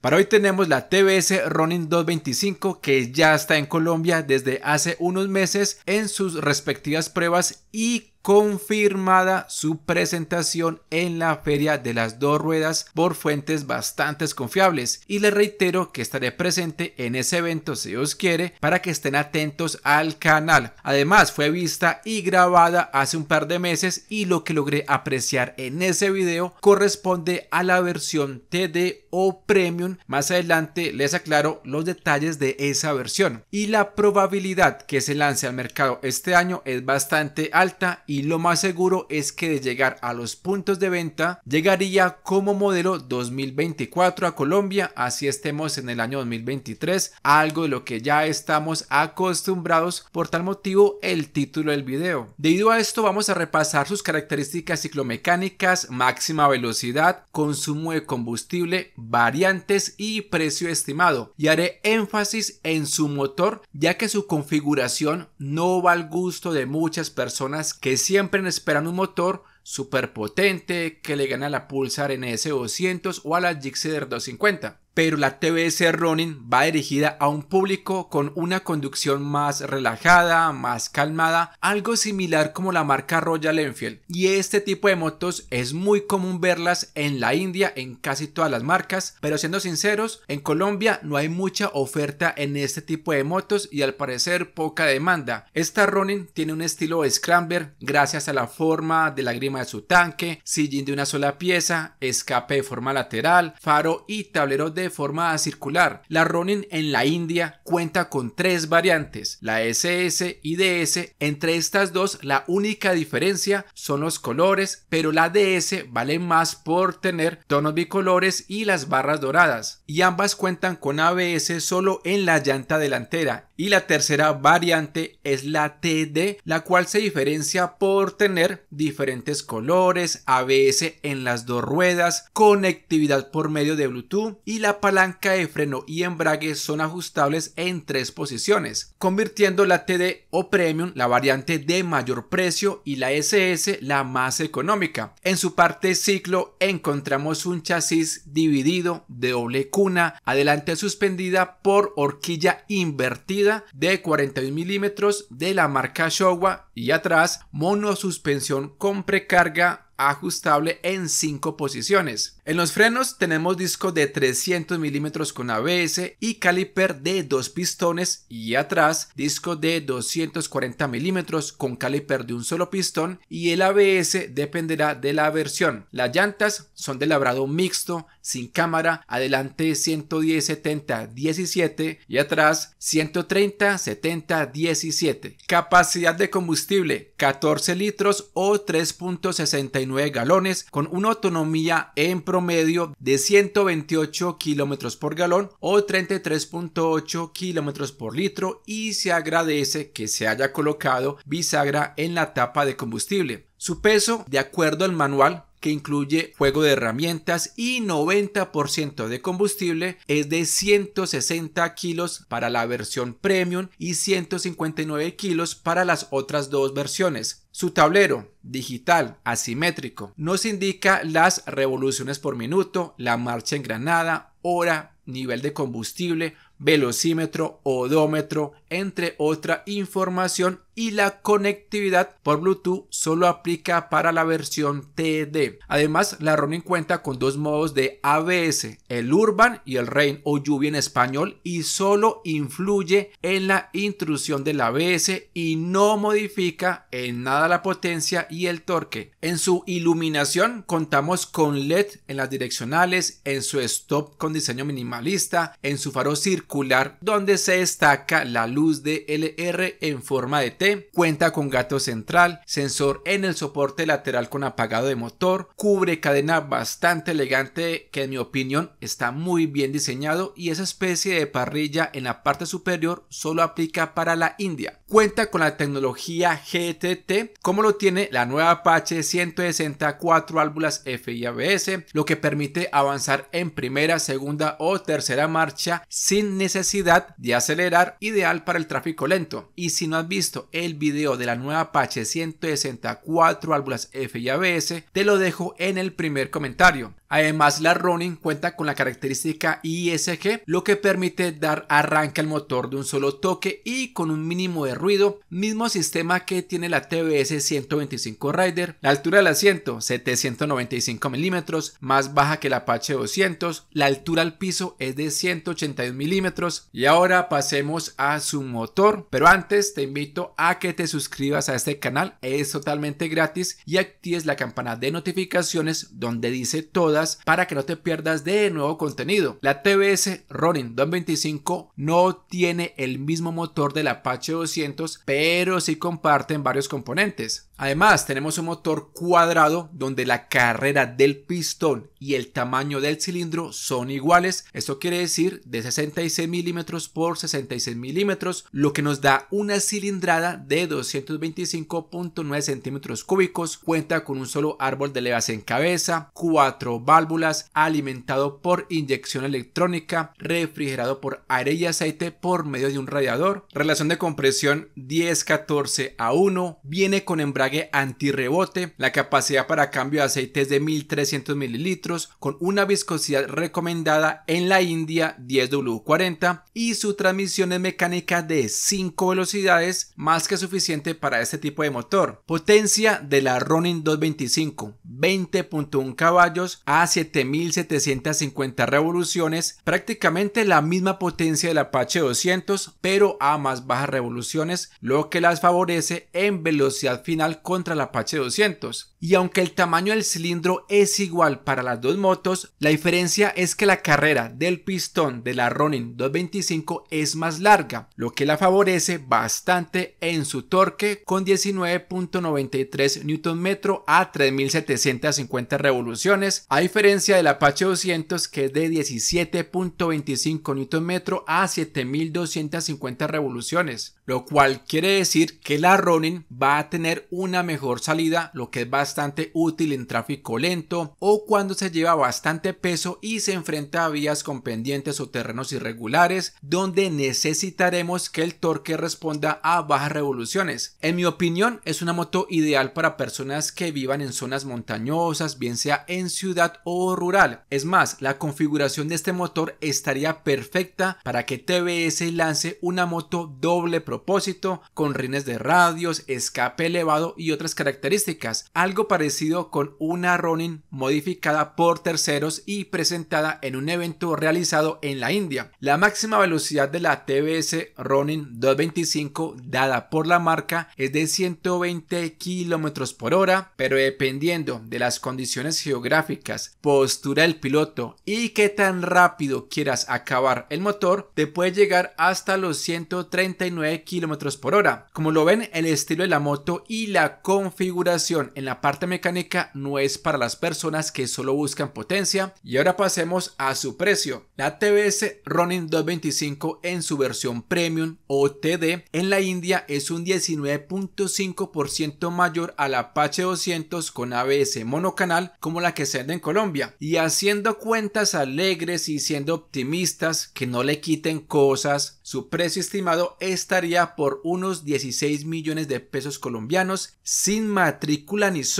Para hoy tenemos la TBS Ronin 225 que ya está en Colombia desde hace unos meses en sus respectivas pruebas y confirmada su presentación en la Feria de las Dos Ruedas por fuentes bastante confiables y les reitero que estaré presente en ese evento si os quiere para que estén atentos al canal. Además fue vista y grabada hace un par de meses y lo que logré apreciar en ese video corresponde a la versión TD o Premium. Más adelante les aclaro los detalles de esa versión y la probabilidad que se lance al mercado este año es bastante alta y lo más seguro es que de llegar a los puntos de venta llegaría como modelo 2024 a Colombia, así estemos en el año 2023, algo de lo que ya estamos acostumbrados, por tal motivo el título del video. Debido a esto vamos a repasar sus características ciclomecánicas, máxima velocidad, consumo de combustible, variantes y precio estimado y haré énfasis en su motor ya que su configuración no va al gusto de muchas personas que siempre esperan un motor potente que le gane a la Pulsar NS200 o a la Gixxer 250 pero la TBS Ronin va dirigida a un público con una conducción más relajada, más calmada, algo similar como la marca Royal Enfield. Y este tipo de motos es muy común verlas en la India, en casi todas las marcas, pero siendo sinceros, en Colombia no hay mucha oferta en este tipo de motos y al parecer poca demanda. Esta Ronin tiene un estilo scrambler gracias a la forma de la grima de su tanque, sillín de una sola pieza, escape de forma lateral, faro y tablero de de forma circular. La Ronin en la India cuenta con tres variantes, la SS y DS. Entre estas dos, la única diferencia son los colores, pero la DS vale más por tener tonos bicolores y las barras doradas. Y ambas cuentan con ABS solo en la llanta delantera y la tercera variante es la TD, la cual se diferencia por tener diferentes colores, ABS en las dos ruedas, conectividad por medio de Bluetooth y la palanca de freno y embrague son ajustables en tres posiciones, convirtiendo la TD o Premium, la variante de mayor precio y la SS la más económica. En su parte ciclo encontramos un chasis dividido de doble cuna, adelante suspendida por horquilla invertida de 41 milímetros de la marca Showa y atrás monosuspensión con precarga ajustable en 5 posiciones. En los frenos tenemos disco de 300 milímetros con ABS y caliper de 2 pistones y atrás disco de 240 milímetros con caliper de un solo pistón y el ABS dependerá de la versión. Las llantas son de labrado mixto, sin cámara, adelante 110 70 17 y atrás 130 70 17. Capacidad de combustible 14 litros o 3.69 galones con una autonomía en promedio de 128 kilómetros por galón o 33.8 kilómetros por litro y se agradece que se haya colocado bisagra en la tapa de combustible. Su peso, de acuerdo al manual, que incluye juego de herramientas y 90% de combustible es de 160 kilos para la versión premium y 159 kilos para las otras dos versiones. Su tablero, digital, asimétrico, nos indica las revoluciones por minuto, la marcha en granada, hora, nivel de combustible, velocímetro, odómetro, entre otra información y la conectividad por Bluetooth solo aplica para la versión TD. Además, la Ronin cuenta con dos modos de ABS, el Urban y el Rain o lluvia en español y solo influye en la intrusión del ABS y no modifica en nada la potencia y el torque. En su iluminación contamos con LED en las direccionales, en su stop con diseño minimalista, en su faro circular donde se destaca la luz de LR en forma de T, cuenta con gato central, sensor en el soporte lateral con apagado de motor, cubre cadena bastante elegante que en mi opinión está muy bien diseñado y esa especie de parrilla en la parte superior solo aplica para la India. Cuenta con la tecnología GTT como lo tiene la nueva Apache 164 válvulas F ABS, lo que permite avanzar en primera, segunda o tercera marcha sin necesidad de acelerar, ideal para para el tráfico lento. Y si no has visto el video de la nueva Apache 164 válvulas F y ABS, te lo dejo en el primer comentario. Además, la Ronin cuenta con la característica ISG, lo que permite dar arranque al motor de un solo toque y con un mínimo de ruido, mismo sistema que tiene la TBS 125 Rider. La altura del asiento, 795 milímetros, más baja que la Apache 200, la altura al piso es de 181 milímetros. Y ahora pasemos a su motor, pero antes te invito a que te suscribas a este canal, es totalmente gratis y actives la campana de notificaciones donde dice todas para que no te pierdas de nuevo contenido. La TBS Ronin 225 no tiene el mismo motor del Apache 200, pero sí comparten varios componentes. Además, tenemos un motor cuadrado donde la carrera del pistón y el tamaño del cilindro son iguales. Esto quiere decir de 66 milímetros por 66 milímetros, lo que nos da una cilindrada de 225.9 centímetros cúbicos. Cuenta con un solo árbol de levas en cabeza, cuatro válvulas, alimentado por inyección electrónica, refrigerado por aire y aceite por medio de un radiador. Relación de compresión 10-14 a 1. Viene con embrague antirrebote. La capacidad para cambio de aceite es de 1300 mililitros con una viscosidad recomendada en la India 10W40 y su transmisión es mecánica de 5 velocidades más que suficiente para este tipo de motor. Potencia de la Ronin 225 20.1 caballos a 7.750 revoluciones, prácticamente la misma potencia del Apache 200, pero a más bajas revoluciones, lo que las favorece en velocidad final contra el Apache 200 y aunque el tamaño del cilindro es igual para las dos motos, la diferencia es que la carrera del pistón de la Ronin 225 es más larga, lo que la favorece bastante en su torque con 19.93 Nm a 3750 revoluciones, a diferencia del Apache 200 que es de 17.25 Nm a 7250 revoluciones, lo cual quiere decir que la Ronin va a tener una mejor salida, lo que es bastante útil en tráfico lento o cuando se lleva bastante peso y se enfrenta a vías con pendientes o terrenos irregulares donde necesitaremos que el torque responda a bajas revoluciones. En mi opinión es una moto ideal para personas que vivan en zonas montañosas, bien sea en ciudad o rural. Es más, la configuración de este motor estaría perfecta para que TBS lance una moto doble propósito con rines de radios, escape elevado y otras características, algo parecido con una Ronin modificada por terceros y presentada en un evento realizado en la India. La máxima velocidad de la TBS Ronin 225 dada por la marca es de 120 km por hora, pero dependiendo de las condiciones geográficas, postura del piloto y qué tan rápido quieras acabar el motor, te puede llegar hasta los 139 km por hora. Como lo ven, el estilo de la moto y la configuración en la parte mecánica no es para las personas que solo buscan potencia. Y ahora pasemos a su precio. La TBS running 225 en su versión Premium o TD en la India es un 19.5% mayor la Apache 200 con ABS monocanal como la que se vende en Colombia. Y haciendo cuentas alegres y siendo optimistas que no le quiten cosas, su precio estimado estaría por unos 16 millones de pesos colombianos sin matrícula ni solo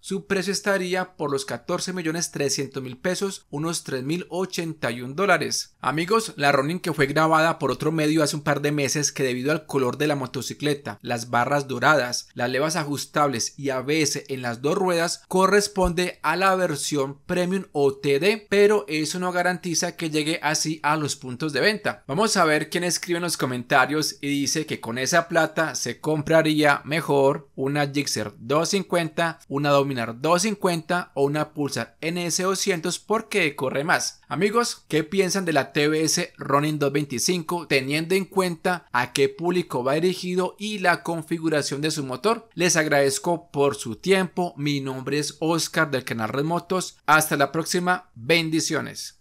su precio estaría por los 14 millones 300 mil pesos, unos 3.081 dólares. Amigos, la Ronin que fue grabada por otro medio hace un par de meses que debido al color de la motocicleta, las barras doradas, las levas ajustables y ABS en las dos ruedas corresponde a la versión Premium OTD, pero eso no garantiza que llegue así a los puntos de venta. Vamos a ver quién escribe en los comentarios y dice que con esa plata se compraría mejor una Gixxer 250, una Dominator 250 o una Pulsar NS200 porque corre más. Amigos, ¿qué piensan de la TBS running 225 teniendo en cuenta a qué público va dirigido y la configuración de su motor? Les agradezco por su tiempo, mi nombre es Oscar del canal Remotos. hasta la próxima, bendiciones.